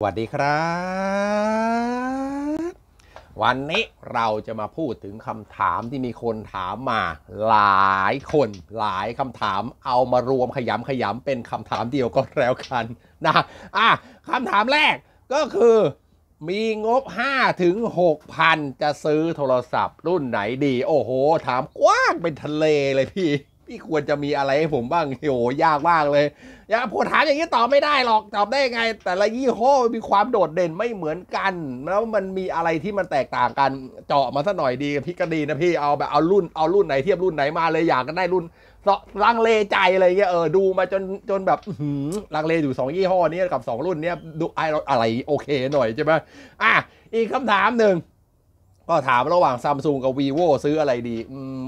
สวัสดีครับ วันนี้เราจะมาพูดถึงคำถามที่มีคนถามมาหลายคนหลายคำถามเอามารวมขยำขยำเป็นคำถามเดียวก็แล้วกันนะอ่ะคำถามแรกก็คือมีงบ5ถึง6พันจะซื้อโทรศัพท์รุ่นไหนดี โอ้โห ถามกว้างเป็นทะเลเลยพี่พี่ควรจะมีอะไรให้ผมบ้างโอ้หยากมากเลยอย่าผดถามอย่างนี้ตอบไม่ได้หรอกตอบได้ไง แต่ละยี่ห้อมีความโดดเด่นไม่เหมือนกัน แล้วมันมีอะไรที่มันแตกต่างกันเจาะมาสักหน่อยดีพี่ก็ดีนะพี่เอาแบบเอารุ่นเอารุ่นไหนเทียบรุ่นไหนมาเลยอยากกันได้รุ่นลังเลใจอะไรเงี้ยเออดูมาจนจนแบบลังเลอยู่ 2ยี่ห้อนี้กับ 2 รุ่นเนี้ยดูอะไรโอเค หน่อยใช่ไหมอ่ะอีกคำถามหนึ่งก็ถามระหว่างซัมซุงกับ vivo ซื้ออะไรดี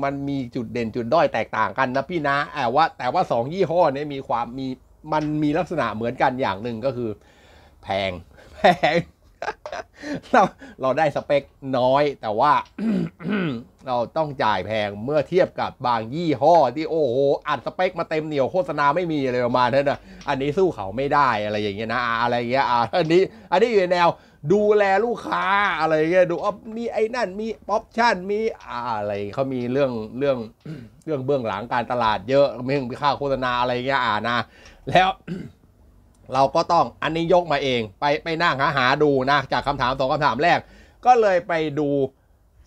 มันมีจุดเด่นจุดด้อยแตกต่างกันนะพี่นะ แต่ว่า แต่ว่า2ยี่ห้อนี้มีความมีมันมีลักษณะเหมือนกันอย่างหนึ่งก็คือ แพงแพงเราเราได้สเปคน้อย แต่ว่าเราต้องจ่ายแพงเมื่อเทียบกับบางยี่ห้อ ที่โอ้โหอัดสเปคมาเต็มเหนียวโฆษณาไม่มีอะไรประมาณนั้นนะอันนี้สู้เขาไม่ได้อะไรอย่างเงี้ยนะ อะไรเงี้ยออันนี้ อันนี้อยู่ในแนวดูแลลูกค้าอะไรเงี้ยดูอ๋อมีไอ้นั่นมีป๊อปชั่นมีอะไรเขามีเรื่องเรื่องเรื่องเบื้องหลังการตลาดเยอะมีเรื่องค่าโฆษณาอะไรเงี้ยอ่านะ แล้ว เราก็ต้องอันนี้ยกมาเองไปไปนั่งหาหาดูนะ จากคำถามสองคำถามแรก ก็เลยไปดู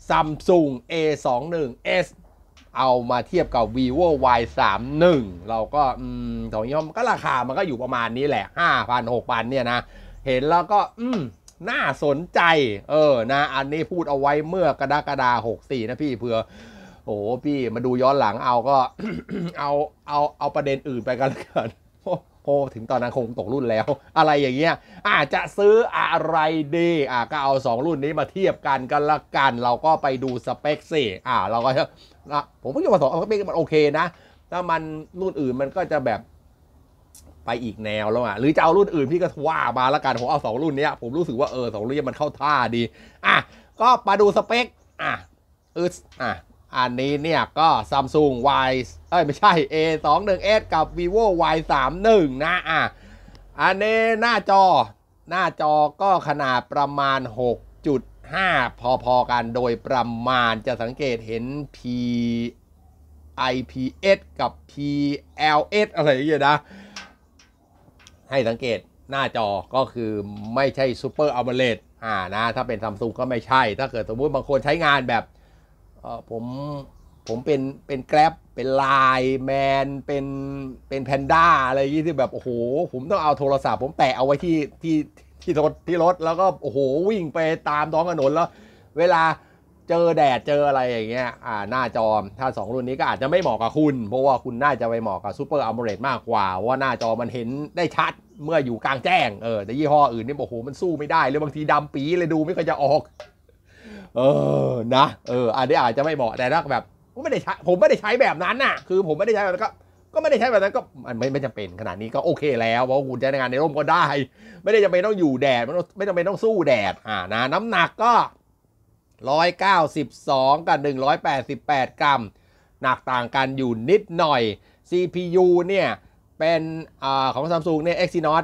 Samsung A21s เอามาเทียบกับ vivo y 3 1เราก็อืมสองยี่ห้อก็ราคามันก็อยู่ประมาณนี้แหละ 5,000 6,000 เนี่ยนะ เห็นแล้วก็อืมน่าสนใจ เออ นะ อันนี้พูดเอาไว้เมื่อกระดากระดาหกสี่นะพี่ เผื่อ โอ้พี่มาดูย้อนหลัง เอาก็ เอา เอา เอาประเด็นอื่นไปกันแล้วกันโอ้ถึงตอนนั้นคงตกรุ่นแล้ว อะไรอย่างเงี้ยอาจจะซื้ออะไรดี อ่ะก็เอา2รุ่นนี้มาเทียบกันกันละกัน เราก็ไปดูสเปคสิอ่า เราก็ผมก็ิ่งมาสองสเปคมันโอเคนะ ถ้ามันรุ่นอื่นมันก็จะแบบไปอีกแนวแล้วอ่ะ หรือจะเอารุ่นอื่นพี่ก็ว่ามาละกัน ผมเอาสองรุ่นเนี้ยผมรู้สึกว่าเออสองรุ่นนี้มันเข้าท่าดี อ่ะ ก็มาดูสเปคอ่ะอึดอ่ะ อันนี้เนี่ยก็ Samsung Y เอ้ยไม่ใช่ A21s กับ vivo Y31 นะ อ่ะ อันนี้หน้าจอหน้าจอก็ขนาดประมาณ 6.5 พอๆกัน โดยประมาณจะสังเกตเห็น P IPS กับ PLS อะไรอย่างเงี้ยนะให้สังเกตหน้าจอก็คือไม่ใช่ซูเปอร์อัลเบเลตอ่านะถ้าเป็นซัมซุงก็ไม่ใช่ ถ้าเกิดสมมุติบางคนใช้งานแบบเออผมผมเป็นเป็นแกร็บเป็นไลน์แมนเป็นเป็นแพนด้าอะไรยี่ที่แบบ โอ้โห ผมต้องเอาโทรศัพท์ผมแตะเอาไว้ที่ที่ที่รถที่รถ แล้วก็โอ้โหวิ่งไปตามท้องถนนแล้วเวลาเจอแดดเจออะไรอย่างเงี้ย อ่า หน้าจอถ้า 2 รุ่นนี้ก็อาจจะไม่เหมาะกับคุณ เพราะว่าคุณน่าจะไปเหมาะกับซูเปอร์อัลโมเรมากกว่า ว่าหน้าจอมันเห็นได้ชัดเมื่ออยู่กลางแจ้งเออแต่ยี่ห้ออื่นนี่บอกโหมันสู้ไม่ได้เลยบางทีดำปีเลยดูไม่ค่อยจะออก เออนะเอออันนี้อาจจะไม่เหมาะแต่ถ้าแบบ ไม่ได้ใช้ผมไม่ได้ใช้แบบนั้นน่ะ คือผมไม่ได้ใช้แบบนั้นก็ก็ไม่ได้ใช้แบบนั้นก็ไม่ไม่จำเป็นขนาดนี้ก็โอเคแล้วเพราะคุณใช้งานในร่มก็ได้ ไม่ได้จำเป็นต้องอยู่แดดไม่ต้องไม่จำเป็นต้องสู้แดดอ่านะ น้ำหนักก็192กับ188 กรัมหนักต่างกันอยู่นิดหน่อย CPU เนี่ย เป็นอของ Samsung เนี่ย Exynos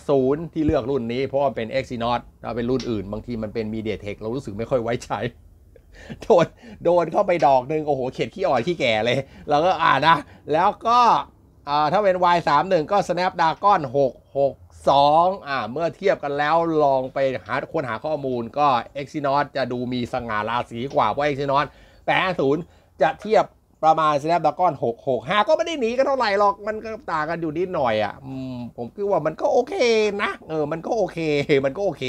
850 ที่เลือกรุ่นนี้เพราะว่าเป็น Exynos เราเป็นรุ่นอื่น บางทีมันเป็น MediaTek เรารู้สึกไม่ค่อยไว้ใจ โดนโดนเข้าไปดอกหนึ่งโอ้โห เข็ดขี้อ่อนขี้แก่เลย แล้วก็อ่านะแล้วก็ถ้าเป็น Y31 ก็ Snapdragon 6 6 2อ่า เมื่อเทียบกันแล้วลองไปหาควรหาข้อมูลก็ Exynos จะดูมีสง่าราศีกว่าเพราะ Exynos 850จะเทียบประมาณ Snapdragon 665ก็ไม่ได้หนีกันเท่าไหร่หรอกมันก็ต่างกันอยู่นิดหน่อยอ่ะผมคิดว่ามันก็โอเคนะ เออ มันก็โอเคมันก็โอเค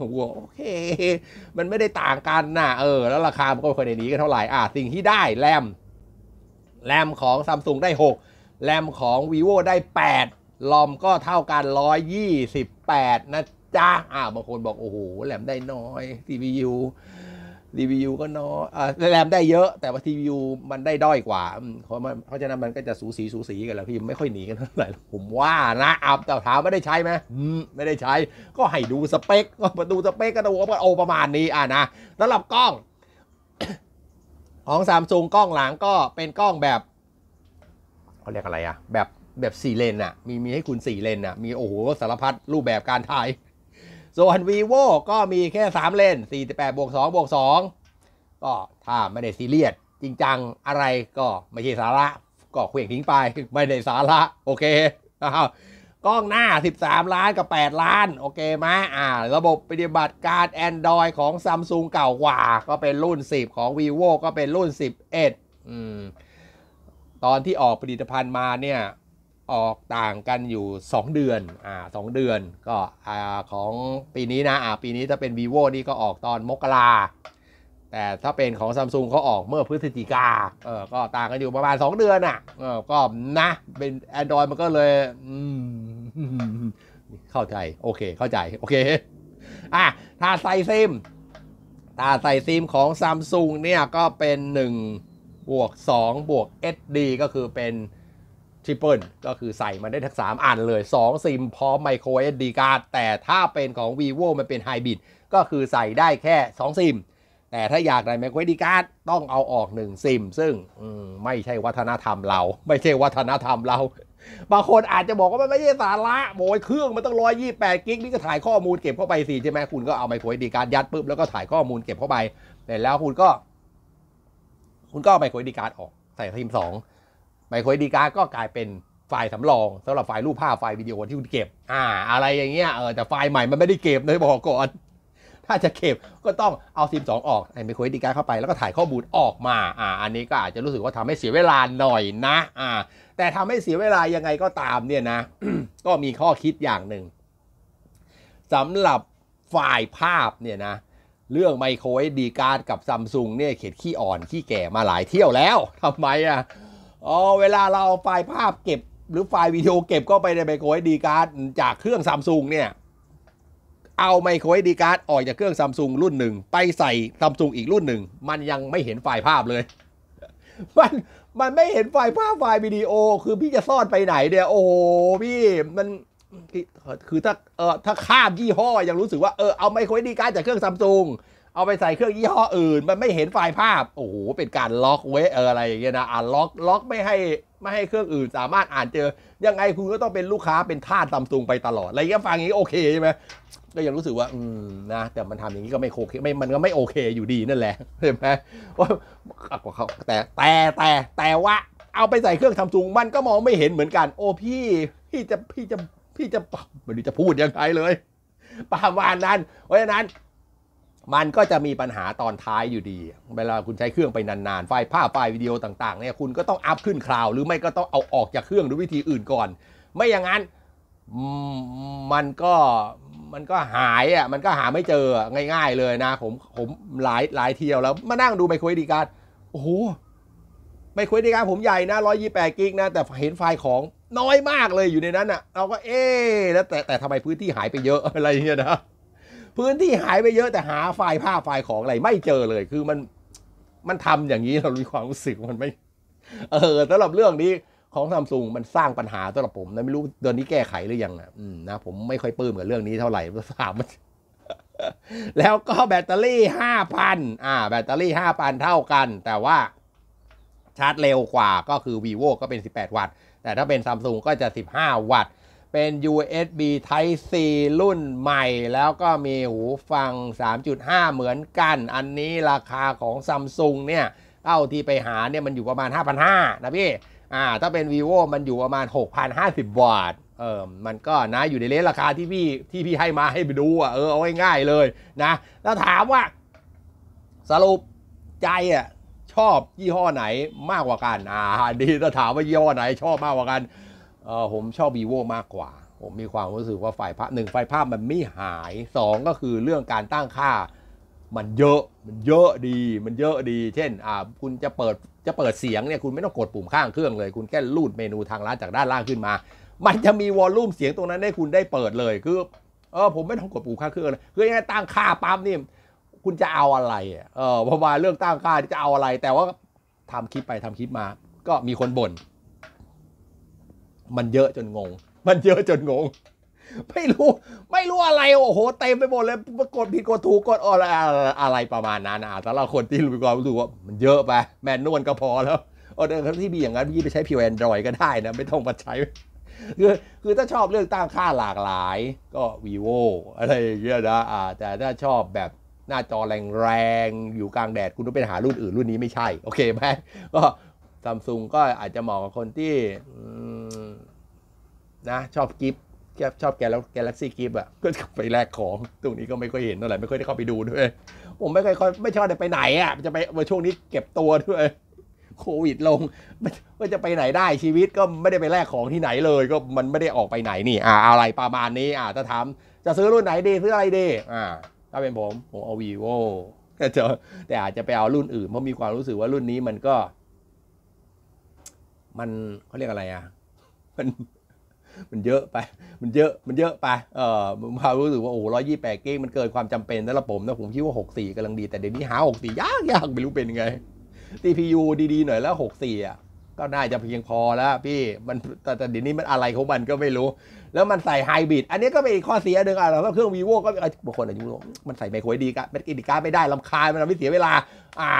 ผมว่าโอเค มันไม่ได้ต่างกันนะเออ แล้วราคามันก็ไม่ค่อยได้หนีกันเท่าไหร่อ่าสิ่งที่ได้แรมแรมของ Samsung ได้6แรมของ vivo ได้8ลอมก็เท่ากัน 128 นะจ้าอ้าวบางคนบอกโอ้โหแหลมได้น้อย CPU CPU ก็น้อยอ่าแรมได้เยอะ แต่ว่าี p u มันได้ด้อยกว่าเพราะมันเพราะฉะนั้นมันก็จะสูสีสูสีกันแล้วพี่ไม่ค่อยหนีกันเท่าไหร่ผมว่านะอ้าแต่ถามไม่ได้ใช้ไหมไม่ได้ใช้ ก็ให้ดูสเปค ก็มาดูสเปคก็อกว่าโอประมาณนี้ อ่านะสำหรับกล้อง ของสามซูงกล้องหลังก็เป็นกล้องแบบเขาเรียกอะไรอะแบบแบบสี่เลนอะ่ะมีมีให้คุณสี่เลนอะ่ะมีโอ้โหสารพัดรูปแบบการถ่ายส่วน vivo ก็มีแค่สามเลน48บวก2บวก2ก็ถ้าไม่ได้ซีเรียสจริงจังอะไรก็ไม่ใช่สาระก็เคว้งทิ้งไป ไม่ได้สาระ โอเคนะกล้องหน้า 13 ล้านกับ 8 ล้าน โอเคไหมอ่า ระบบปฏิบัติการ Android ของ Samsung เก่ากว่าก็เป็นรุ่น 10 ของ vivo ก็เป็นรุ่น 11 อืมตอนที่ออกผลิตภัณฑ์มาเนี่ยออกต่างกันอยู่ 2 เดือนอ่าสเดือนก็อ่าของปีนี้นะอ่าปีนี้ถ้าเป็น vivo นี่ก็ออกตอนมกรา แต่ถ้าเป็นของซัมซุงเขาออกเมื่อพฤศจิกาเออก็ต่างกันอยู่ประมาณ 2 เดือนอ่ะเออก็นะ เป็น Android มันก็เลยเข้าใจ โอเค เข้าใจ โอเคอ่ะถ้าใส่ซิมตาใส่ซิมของซัมซุงเนี่ย ก็เป็น1บวก2บวก SD ก็คือเป็นทริปเปิลก็คือใส่มาได้ทั้ง3อันเลย 2 ซิมพร้อมไมโคร SD card แต่ถ้าเป็นของ vivo มันเป็นไฮบิดก็คือใส่ได้แค่ 2 ซิม แต่ถ้าอยากได้ไมโคร SD card ต้องเอาออก 1 ซิม ซึ่งไม่ใช่วัฒนธรรมเรา ไม่ใช่วัฒนธรรมเรา บางคนอาจจะบอกว่ามันไม่ใช่สาระโอยเครื่องมันต้อง128กิกนี่ก็ถ่ายข้อมูลเก็บเข้าไปสิใช่ไหมคุณก็เอาไมโครเอีการ์ดยัดปุ๊บแล้วก็ถ่ายข้อมูลเก็บเข้าไปเสร็จแล้วคุณก็ คุณก็เอาไมโครเอีการ์ดออกใส่ซิมสองไมโครดีการ์ก็กลายเป็นไฟล์สำรองสำหรับไฟล์รูปภาพ ไฟล์วิดีโอที่คุณเก็บ อ่า อะไรอย่างเงี้ยเออแต่ไฟล์ใหม่มันไม่ได้เก็บเลยบอกก่อน ถ้าจะเก็บก็ต้องเอาซิมสองออกไมโครดีการ์เข้าไปแล้วก็ถ่ายข้อมูลออกมา อ่าอันนี้ก็อาจจะรู้สึกว่าทำให้เสียเวลาหน่อยนะ อ่า แต่ทำให้เสียเวลายังไงก็ตามเนี่ยนะ ก็มีข้อคิดอย่างหนึ่งสำหรับไฟล์ภาพเนี่ยนะเรื่องไมโครดีการ์ดกับซัมซุงเนี่ย เข็ดขี้อ่อนขี้แก่มาหลายเที่ยวแล้วทำไมอะ่ะอ๋อเวลาเราไฟล์ภาพเก็บหรือไฟล์วิดีโอเก็บก็ไปในไมโครเอสดีการ์ดจากเครื่องซัมซุงเนี่ยเอาไมโครเอสดีการ์ดออกจากเครื่องซัมซุงรุ่นหนึ่งไปใส่ซัมซุงอีกรุ่นหนึ่งมันยังไม่เห็นไฟล์ภาพเลย มันมันไม่เห็นไฟล์ภาพไฟล์วิดีโอ คือพี่จะซ่อนไปไหนเนี่ยโอ้โหพี่มันคือถ้าเออถ้าข้ามยี่ห้อยังรู้สึกว่าเออเอาไมโครเอสดีการ์ดจากเครื่องซัมซุงเอาไปใส่เครื่องยี่ห้ออื่น มันไม่เห็นไฟล์ภาพโอ้โหเป็นการล็อกเว้ยอะไรอย่างเงี้ยนะอ่านล็อกล็อกไม่ให้ไม่ให้เครื่องอื่นสามารถอ่านเจอ ยังไงคุณก็ต้องเป็นลูกค้าเป็นทาสซัมซุงไปตลอด อะไรเงี้ยฟังอย่างนี้โอเคใช่ไหมก็ยังรู้สึกว่าอืมนะแต่มันทำอย่างนี้ก็ไม่โอเคไม่มันก็ไม่โอเค อยู่ดี นั่นแหละใช่ไหมว่าเขาแต่แต่แต่แต่ว่า เอาไปใส่เครื่องทำซุงมันก็มองไม่เห็นเหมือนกันโอ้พี่พี่จะพี่จะพี่จะไม่รู้จะพูดยังไงเลยประมาณนั้นเพราะฉะนั้นมันก็จะมีปัญหาตอนท้ายอยู่ดี เวลาคุณใช้เครื่องไปนานๆ ไฟล์ภาพไฟล์วิดีโอต่างๆเนี่ยคุณก็ต้องอัพขึ้นคลาวหรือไม่ก็ต้องเอาออกจากเครื่องด้วยวิธีอื่นก่อน ไม่อย่างนั้น มันก็มันก็หายอ่ะมันก็หาไม่เจอง่ายๆเลยนะ ผมผมหลายหลายเที่ยวแล้วมานั่งดูไมโครดีการดโอ้โหไมโครดีการดผมใหญ่นะร้อยยี่แปดกิกนะแต่เห็นไฟล์ของน้อยมากเลยอยู่ในนั้นอ่ะเราก็เอ๊แล้วแต่แต่ทำไมพื้นที่หายไปเยอะอะไรเงี้ยนะพื้นที่หายไปเยอะแต่หาไฟล์ภาพไฟล์ของอะไรไม่เจอเลย คือมัน มันทำอย่างนี้เรามีความรู้สึกมันไม่เออสำหรับเรื่องนี้ของซัมซุงมันสร้างปัญหาสำหรับผมนะไม่รู้เดือนนี้แก้ไขหรือยังนะนะผมไม่ค่อยปลื้มกับเรื่องนี้เท่าไหร่สามมัน แล้วก็แบตเตอรี่ห้าพันอ่าแบตเตอรี่ห้าพันเท่ากัน แต่ว่าชาร์จเร็วกว่าก็คือ vivo ก็เป็น 18 วัตต์แต่ถ้าเป็นซัมซุงก็จะ15วัตต์เป็น USB Type C รุ่นใหม่แล้วก็มีหูฟัง 3.5 เหมือนกัน อันนี้ราคาของ Samsung เนี่ย เอ้าที่ไปหาเนี่ยมันอยู่ประมาณ 5,500 นะพี่อ่าถ้าเป็น vivo มันอยู่ประมาณ6,050บาท เออมันก็นะ อยู่ในเลนราคาที่พี่ที่พี่ให้มาให้ไปดูอ่ะเออเอาง่ายๆเลยนะแล้วถามว่า สรุปใจอ่ะชอบยี่ห้อไหนมากกว่ากัน อ่า ดี ถ้าถามว่ายี่ห้อไหนชอบมากกว่ากันเออผมชอบ vivo มากกว่า ผมมีความรู้สึกว่าไฟภาพหนึ่งไฟภาพมันไม่หาย 2 ก็คือเรื่องการตั้งค่ามันเยอะมันเยอะดี มันเยอะดี เช่นอ่าคุณจะเปิดจะเปิดเสียงเนี่ยคุณไม่ต้องกดปุ่มข้างเครื่องเลย คุณแค่ลูดเมนูทางลัาจากด้านล่างขึ้นมา มันจะมีวอลลุ่มเสียงตรงนั้นให้คุณได้เปิดเลยคือเออผมไม่ต้องกดปุ่มข้างเครื่องเลยคือยังไงตั้งค่าปั๊มนี่คุณจะเอาอะไรเออพอมาเรื่องตั้งค่าจะเอาอะไรแต่ว่าทำคลิปไปทำคลิปมา ก็มีคนบ่นมันเยอะจนงง มันเยอะจนงง ไม่รู้ ไม่รู้อะไร โอ้โห เต็มไปหมดเลย กดผิดกดถูกกดอะไรอะไรประมาณนั้นอ่ะแต่เราคนที่รู้ก็รู้ว่ามันเยอะไป แมนนวลก็พอแล้ว เออเดินที่มีอย่างนั้นพี่ไปใช้พิวแอนดรอยก็ได้นะ ไม่ต้องมาใช้ คือ คือถ้าชอบเรื่องตั้งค่าหลากหลาย ก็ vivo อะไรอย่างเงี้ยนะอ่า แต่ถ้าชอบแบบหน้าจอแรงๆ อยู่กลางแดดคุณต้องไปหารุ่นอื่นรุ่นนี้ไม่ใช่ โอเคไหมก็ซัมซุงก็อาจจะเหมาะกับคนที่นะ ชอบกิฟ์ชอบแกแล้วแกลักซี่กิฟ์อ่ะก็ไปแลกของตรงนี้ก็ไม่ค่อยเห็นเท่าไหร่ไม่ค่อยได้เข้าไปดูด้วยผมไม่ค่อย ไม่ชอบจะไปไหนอ่ะจะไปมาช่วงนี้เก็บตัวด้วยโควิดลงม่นจะไปไหนได้ชีวิตก็ไม่ได้ไปแลกของที่ไหนเลย ก็มันไม่ได้ออกไปไหนนี่ อ่า อะไรประมาณนี้ อ่าถ้าถามจะซื้อรุ่นไหนดีซื้ออะไรดี อ่าถ้าเป็นผม ผมเอาวีโวแต่อาจจะไปเอารุ่นอื่น เพราะมีความรู้สึกว่ารุ่นนี้มันก็มันเขาเรียกอะไรอ่ะมันมัน เยอะไป มันเยอะ มันเยอะไป เออผมรู้สึกว่า โอ้ร้อยยี่แปดเก้งมันเกินความจำเป็น แล้วะผมนะผมคิดว่าหกสี่กำลังดี แต่เดี๋ยวนี้หาหกสี่ยากยากไม่รู้เป็นยังไงี p u ดีๆ หน่อยแล้วหกสี่อ่ะก็น่าจะเพียงพอแล้ว พี่มันแต่แต่เดี๋ยวนี้มันอะไรของมันก็ไม่รู้ แล้วมันใส่ไฮบริดอันนี้ก็เป็นข้อเสียหนึ่งอ่ะเราวเครื่องวีโวก็บางคนอาจจะมันใส่ไมโครดีกันเป็นกินดีกาไม่ได้ลำคาญมันไม่เสียเวลาอ่า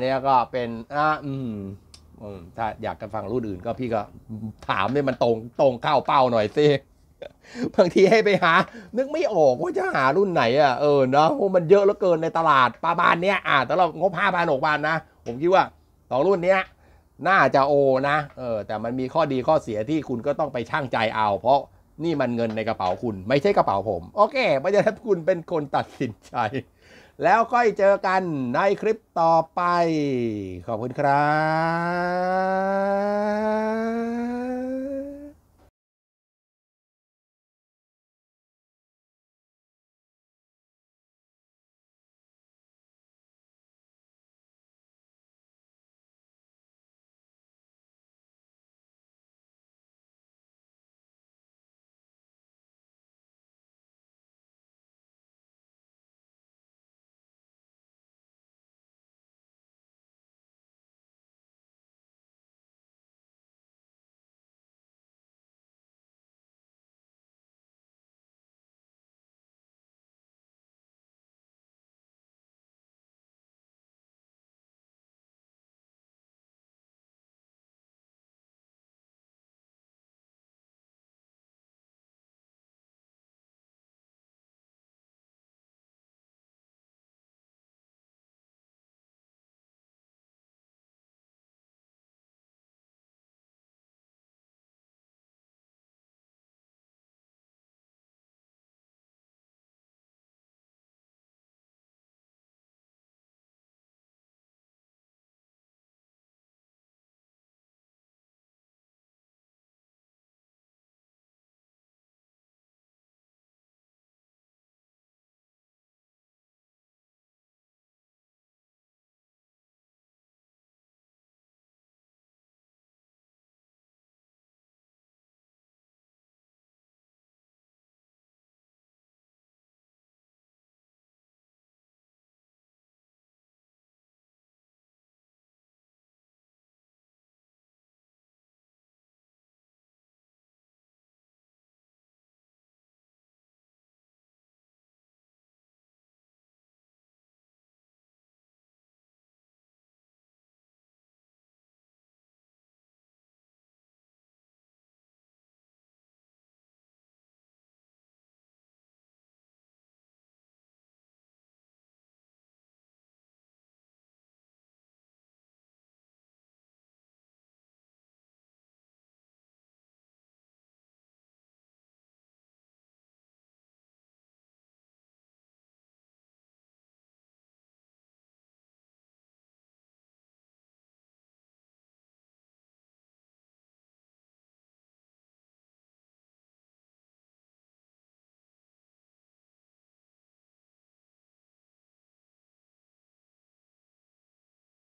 เนี่ยก็เป็นอ่าอืมถ้าอยากกันฟังรุ่นอื่นก็พี่ก็ถามเนี่ยมันตรงตรงเข้าเป้าหน่อยสิบางทีให้ไปหา นึกไม่ออกว่าจะหารุ่นไหนอ่ะเออเนาะพมันเยอะเหลือเกินในตลาดปลาบานเนี้ยอ่าแต่เรางบห้าพันหกพันนะผมคิดว่าสองรุ่นเนี้ย น่าจะโอนะเออแต่มันมีข้อดีข้อเสียที่คุณก็ต้องไปช่างใจเอา เพราะนี่มันเงินในกระเป๋าคุณไม่ใช่กระเป๋าผมโอเคเพราะฉะนั้นคุณเป็นคนตัดสินใจแล้วก็เจอกันในคลิปต่อไป ขอบคุณครับ